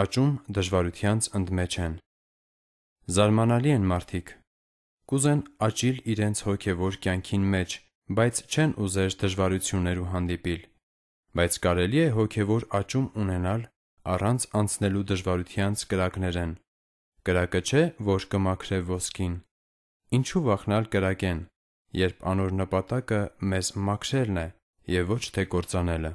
աճում դժվարությանց ընդմեջ են։ Զարմանալի են մարդիկ։ Կուզեն աճիլ իրենց հոգևոր կյանքին մեջ, բայց չեն ուզեր դժվարություններու հանդիպիլ։ Բայց կարելի է հոգևոր աճում ունենալ առանց անցնելու դժվարությանց կրակներեն։ Կրակը չէ, որ կմաքրե ոսկին։ Ինչու վախնալ կրակեն, երբ անոր նպատակը մեզ մաքրելն է եւ ոչ թե կործանելը։